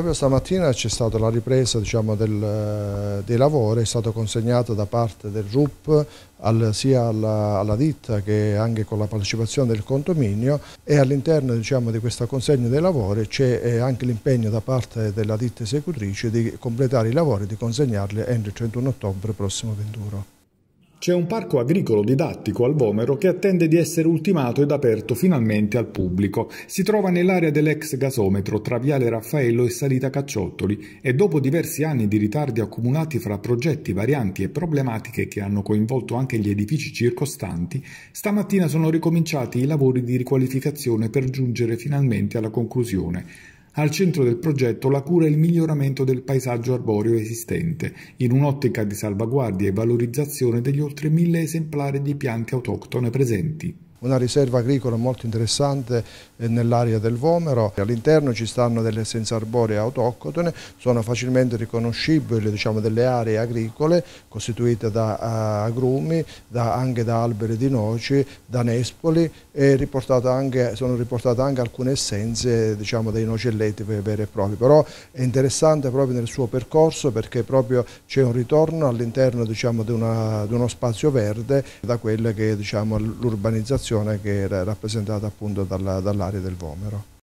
Proprio stamattina c'è stata la ripresa diciamo, del, eh, dei lavori, è stato consegnato da parte del RUP al, sia alla, alla, ditta che anche con la partecipazione del condominio e all'interno diciamo, di questa consegna dei lavori c'è eh, anche l'impegno da parte della ditta esecutrice di completare i lavori e di consegnarli entro il 31 ottobre prossimo 21. C'è un parco agricolo didattico al Vomero che attende di essere ultimato ed aperto finalmente al pubblico. Si trova nell'area dell'ex gasometro tra Viale Raffaello e Salita Cacciottoli e dopo diversi anni di ritardi accumulati fra progetti, varianti e problematiche che hanno coinvolto anche gli edifici circostanti, stamattina sono ricominciati i lavori di riqualificazione per giungere finalmente alla conclusione al centro del progetto la cura e il miglioramento del paesaggio arboreo esistente, in un'ottica di salvaguardia e valorizzazione degli oltre mille esemplari di piante autoctone presenti una riserva agricola molto interessante eh, nell'area del Vomero. All'interno ci stanno delle essenze arboree autoctone, sono facilmente riconoscibili diciamo, delle aree agricole costituite da eh, agrumi, da, anche da alberi di noci, da nespoli e anche, sono riportate anche alcune essenze diciamo, dei nocelletti veri e propri. Però è interessante proprio nel suo percorso perché proprio c'è un ritorno all'interno diciamo, di, di, uno spazio verde da quella che è diciamo, l'urbanizzazione situazione che era rappresentata appunto dall'area dall del Vomero.